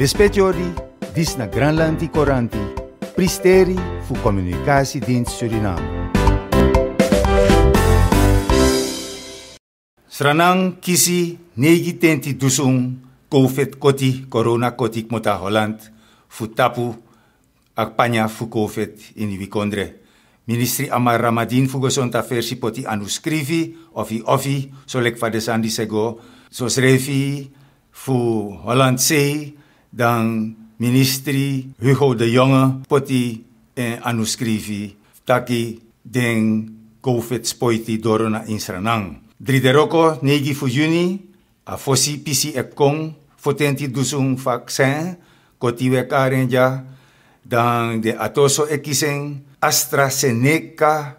Lispetiori, dis na Granlanti Coranti, Pristeri communicatie Communicatiedienst Suriname. Sranang kisi negi tenti dusung COVID koti corona koti mota Holland futapu akpanya fu COVID in wikondre. Ministri Amar Ramadin fu gezond affaires poti anu ofi ofi solek fadesandi sego so srefi fu Holland sei dan ministry Hugo de Jonge, poti en anuskrivi, taki den COVID spoiti dorona in Sranang. Drideroko, 9 juni, a fosi pisi Epkon fotenti dusung vaccin, koti dan de atoso ekisen, AstraZeneca,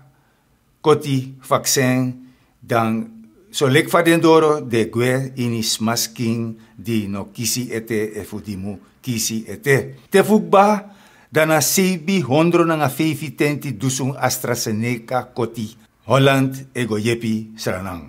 koti vaccin, dan So lek doro de gue inis masking di no kisi ete e fudimu kisi ete. Te fugba dana sebi hondro nga feifi tenti dusung AstraZeneca koti. Holland ego yepi saranang.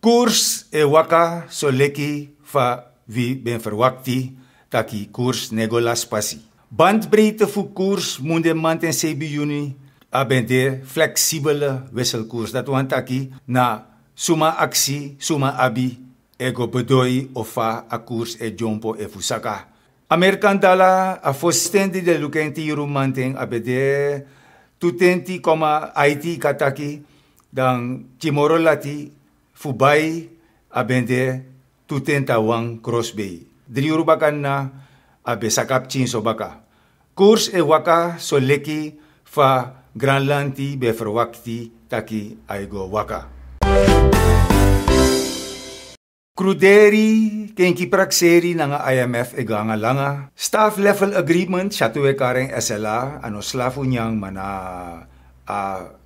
Koers e waka so leki fa vi ben verwakti taki koers negolas pasi. Bandbreedte voor koers munde manten en juni de flexibele wisselkoers. Dat want na suma aksi, suma abi, ego bedoi ofa a koers e jompo e fusaka. Amerikan dala a fostendi de lukenti rumanting abende tutenti koma Haiti kataki dan Timorolati fubai abende tutenta wang Crosby. Dri urbakan na Abesakap chinsobaka chin Koers e waka soleki fa granlanti be verwakti taki aigo waka. Kruderi kenki prakseri nga IMF ega nga langa. Staff level agreement satuwe kareng SLA ano slavu nyang mana a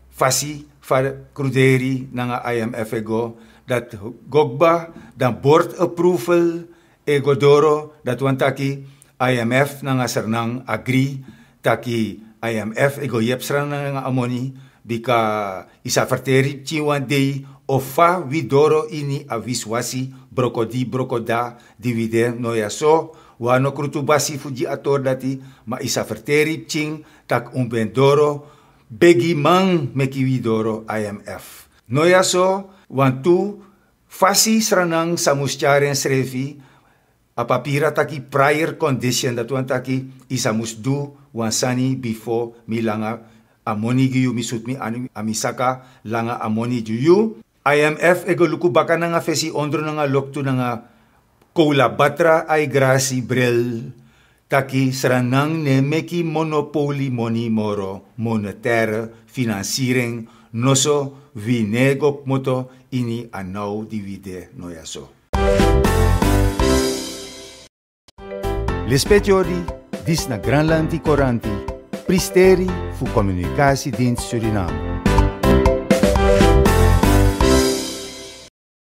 fasi fa kruderi nanga IMF ego dat gogba dan board approval egodoro doro dat wantaki IMF nanga sernang agree taki IMF ego yepsrana nga amoni bika isa verteri chiwan dei ofa widoro ini aviswasi brokodi brokoda divide no yaso wano krutu basi fuji ator dati ma isa verteri ching tak doro begi mang meki widoro IMF no yaso wantu fasi sranang samuscaren srevi apapira taki prior condition datuan taki isa musdu wan sani bifo mi langa amoni gi yu mi sut mi anu amisaka saka langa amoni gi yu IMF ego luku baka nanga fesi ondro nanga loktu nanga koula batra ay grasi brel taki seranang ne meki monopoli moni moro monetaire finansiring noso vi moto ini anau divide noyaso. Lespetiori Disna Grandland Coranti, Pristeri fu comunicasi din Suriname.